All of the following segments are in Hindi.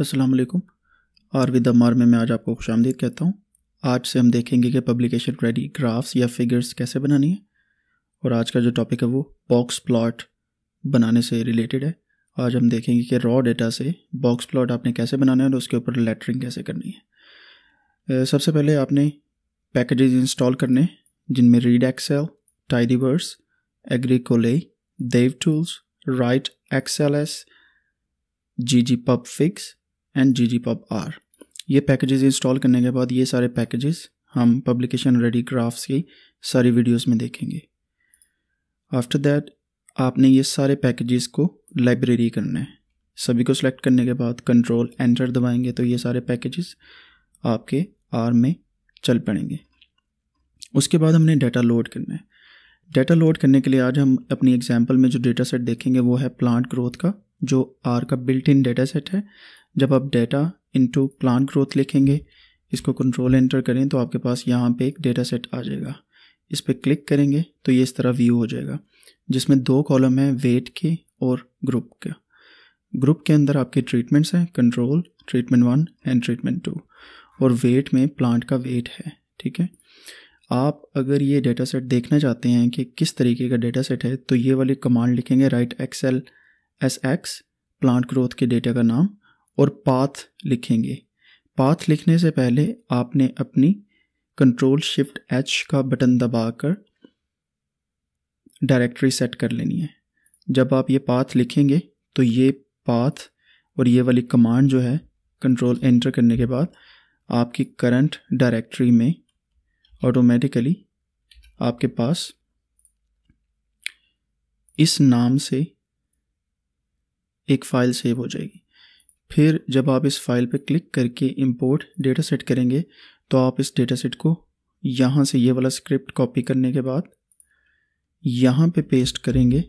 असलम आर विद दमार में मैं आज आपको खुश आमदीद कहता हूँ आज से हम देखेंगे कि पब्लिकेशन रेडी ग्राफ्स या फिगर्स कैसे बनानी है और आज का जो टॉपिक है वो बॉक्स प्लॉट बनाने से रिलेटेड है आज हम देखेंगे कि रॉ डेटा से बॉक्स प्लॉट आपने कैसे बनाना है और उसके ऊपर लेटरिंग कैसे करनी है सबसे पहले आपने पैकेजेस इंस्टॉल करने जिनमें read excel tidyverse agricolae dev tools write excel S G G pub fix and G G pop R ये पैकेजेस इंस्टॉल करने के बाद ये सारे पैकेजेस हम पब्लिकेशन रेडी ग्राफ्स की सारी वीडियोस में देखेंगे आफ्टर दैट आपने ये सारे पैकेजेस को लाइब्रेरी करना है सभी को सिलेक्ट करने के बाद कंट्रोल एंटर दबाएंगे तो ये सारे पैकेजेस आपके आर में चल पड़ेंगे उसके बाद हमने डाटा लोड करना है डाटा लोड करने के लिए आज हम अपनी एग्जाम्पल में जो डेटा सेट देखेंगे वो है प्लांट ग्रोथ का जो आर का बिल्ट इन डेटा सेट है जब आप डेटा इनटू प्लांट ग्रोथ लिखेंगे इसको कंट्रोल एंटर करें तो आपके पास यहाँ पे एक डेटा सेट आ जाएगा इस पर क्लिक करेंगे तो ये इस तरह व्यू हो जाएगा जिसमें दो कॉलम है वेट के और ग्रुप के ग्रुप के अंदर आपके ट्रीटमेंट्स हैं control treatment one and treatment two और वेट में प्लांट का वेट है ठीक है आप अगर ये डेटा सेट देखना चाहते हैं कि किस तरीके का डेटा सेट है तो ये वाली कमांड लिखेंगे write excel S X plant growth के डेटा का नाम और पाथ लिखेंगे पाथ लिखने से पहले आपने अपनी कंट्रोल शिफ्ट एच का बटन दबाकर डायरेक्टरी सेट कर लेनी है जब आप ये पाथ लिखेंगे तो ये पाथ और ये वाली कमांड जो है कंट्रोल एंटर करने के बाद आपकी करंट डायरेक्टरी में ऑटोमेटिकली आपके पास इस नाम से एक फ़ाइल सेव हो जाएगी फिर जब आप इस फाइल पर क्लिक करके इंपोर्ट डेटा सेट करेंगे तो आप इस डेटा सेट को यहाँ से ये वाला स्क्रिप्ट कॉपी करने के बाद यहाँ पे पेस्ट करेंगे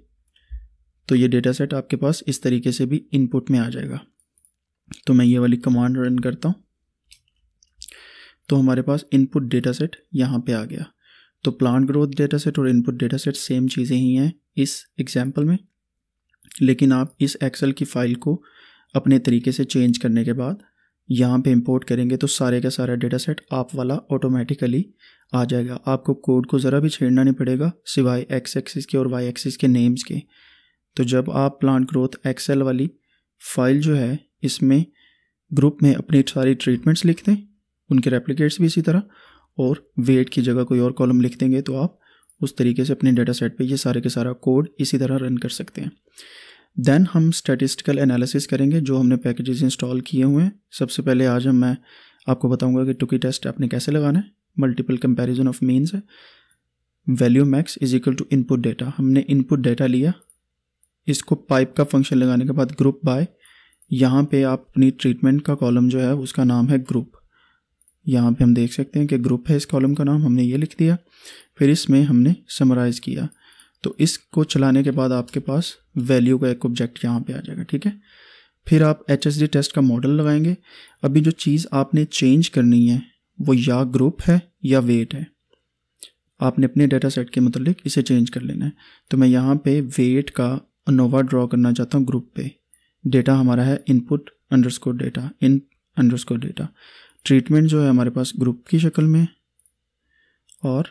तो ये डेटा सेट आपके पास इस तरीके से भी इनपुट में आ जाएगा तो मैं ये वाली कमांड रन करता हूँ तो हमारे पास इनपुट डेटा सेट यहाँ पर आ गया तो प्लांट ग्रोथ डेटा सेट और इनपुट डेटा सेट सेम चीज़ें ही हैं इस एग्जाम्पल में लेकिन आप इस एक्सेल की फाइल को अपने तरीके से चेंज करने के बाद यहाँ पे इंपोर्ट करेंगे तो सारे का सारा डेटा सेट आप वाला ऑटोमेटिकली आ जाएगा आपको कोड को ज़रा भी छेड़ना नहीं पड़ेगा सिवाय एक्स एक्सिस के और वाई एक्सिस के नेम्स के तो जब आप प्लांट ग्रोथ एक्सेल वाली फाइल जो है इसमें ग्रुप में अपनी सारी ट्रीटमेंट्स लिख दें उनके रेप्लिकेट्स भी इसी तरह और वेट की जगह कोई और कॉलम लिख देंगे तो आप उस तरीके से अपने डेटा सेट पर ये सारे के सारा कोड इसी तरह रन कर सकते हैं देन हम स्टैटिस्टिकल एनालिसिस करेंगे जो हमने पैकेजेस इंस्टॉल किए हुए हैं सबसे पहले आज हम मैं आपको बताऊंगा कि टुकी टेस्ट आपने कैसे लगाना है मल्टीपल कंपैरिजन ऑफ मीन्स है value max is equal to input data हमने इनपुट डेटा लिया इसको पाइप का फंक्शन लगाने के बाद ग्रुप बाय यहाँ पर आप अपनी ट्रीटमेंट का कॉलम जो है उसका नाम है ग्रुप यहाँ पर हम देख सकते हैं कि ग्रुप है इस कॉलम का नाम हमने ये लिख दिया फिर इसमें हमने समराइज़ किया तो इसको चलाने के बाद आपके पास वैल्यू का एक ऑब्जेक्ट यहाँ पे आ जाएगा ठीक है फिर आप एच टेस्ट का मॉडल लगाएंगे अभी जो चीज़ आपने चेंज करनी है वो या ग्रुप है या वेट है आपने अपने डेटा सेट के मतलब इसे चेंज कर लेना है तो मैं यहाँ पे वेट का अनोवा ड्रॉ करना चाहता हूँ ग्रुप पे डेटा हमारा है input underscore data in underscore data treatment जो है हमारे पास ग्रुप की शक्ल में और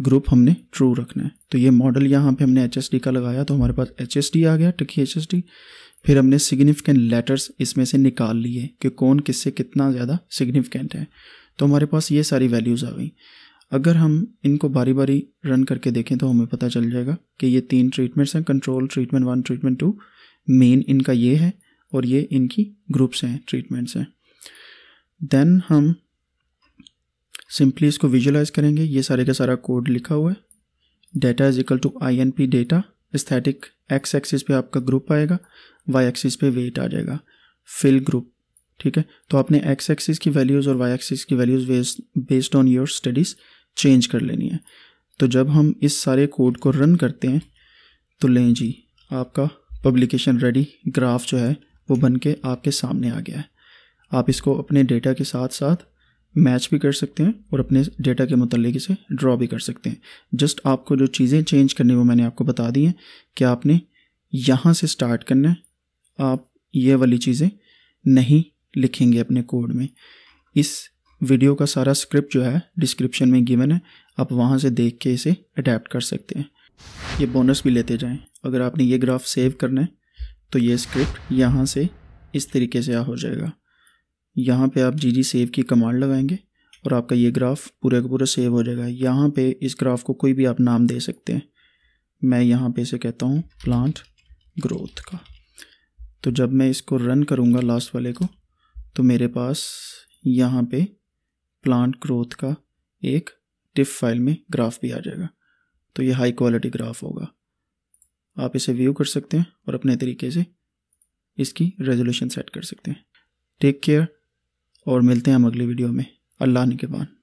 ग्रुप हमने ट्रू रखना है तो ये मॉडल यहाँ पे हमने एच का लगाया तो हमारे पास एच आ गया टकी एच फिर हमने सिग्निफिकेंट लेटर्स इसमें से निकाल लिए कि कौन किससे कितना ज़्यादा सिग्निफिकेंट है तो हमारे पास ये सारी वैल्यूज़ आ गई अगर हम इनको बारी बारी रन करके देखें तो हमें पता चल जाएगा कि ये तीन ट्रीटमेंट्स हैं control treatment one treatment two main इनका ये है और ये इनकी ग्रुप्स हैं ट्रीटमेंट्स हैं देन हम सिंपली इसको विजुलाइज करेंगे ये सारे का सारा कोड लिखा हुआ है data is equal to I N P data स्थैटिक एक्स एक्सिस पे आपका ग्रुप आएगा वाई एक्सिस पे वेट आ जाएगा फिल ग्रुप ठीक है तो आपने एक्स एक्सिस की वैल्यूज़ और वाई एक्सिस की values based on your studies change कर लेनी है तो जब हम इस सारे कोड को रन करते हैं तो लें जी आपका पब्लिकेशन रेडी ग्राफ जो है वो बन के आपके सामने आ गया है आप इसको अपने डेटा के साथ साथ मैच भी कर सकते हैं और अपने डेटा के मतलब इसे ड्रॉ भी कर सकते हैं जस्ट आपको जो चीज़ें चेंज करनी वो मैंने आपको बता दी हैं कि आपने यहाँ से स्टार्ट करना है आप ये वाली चीज़ें नहीं लिखेंगे अपने कोड में इस वीडियो का सारा स्क्रिप्ट जो है डिस्क्रिप्शन में गिवन है आप वहाँ से देख के इसे अडेप्ट कर सकते हैं ये बोनस भी लेते जाएँ अगर आपने ये ग्राफ सेव करना है तो ये स्क्रिप्ट यहाँ से इस तरीके से आ हो जाएगा यहाँ पे आप जी जी सेव की कमांड लगाएंगे और आपका ये ग्राफ पूरे का पूरा सेव हो जाएगा यहाँ पे इस ग्राफ को कोई भी आप नाम दे सकते हैं मैं यहाँ पे इसे कहता हूँ प्लांट ग्रोथ का तो जब मैं इसको रन करूँगा लास्ट वाले को तो मेरे पास यहाँ पे प्लांट ग्रोथ का एक टिफ फाइल में ग्राफ भी आ जाएगा तो ये हाई क्वालिटी ग्राफ होगा आप इसे व्यू कर सकते हैं और अपने तरीके से इसकी रेजोल्यूशन सेट कर सकते हैं टेक केयर और मिलते हैं हम अगली वीडियो में अल्लाह ने बाद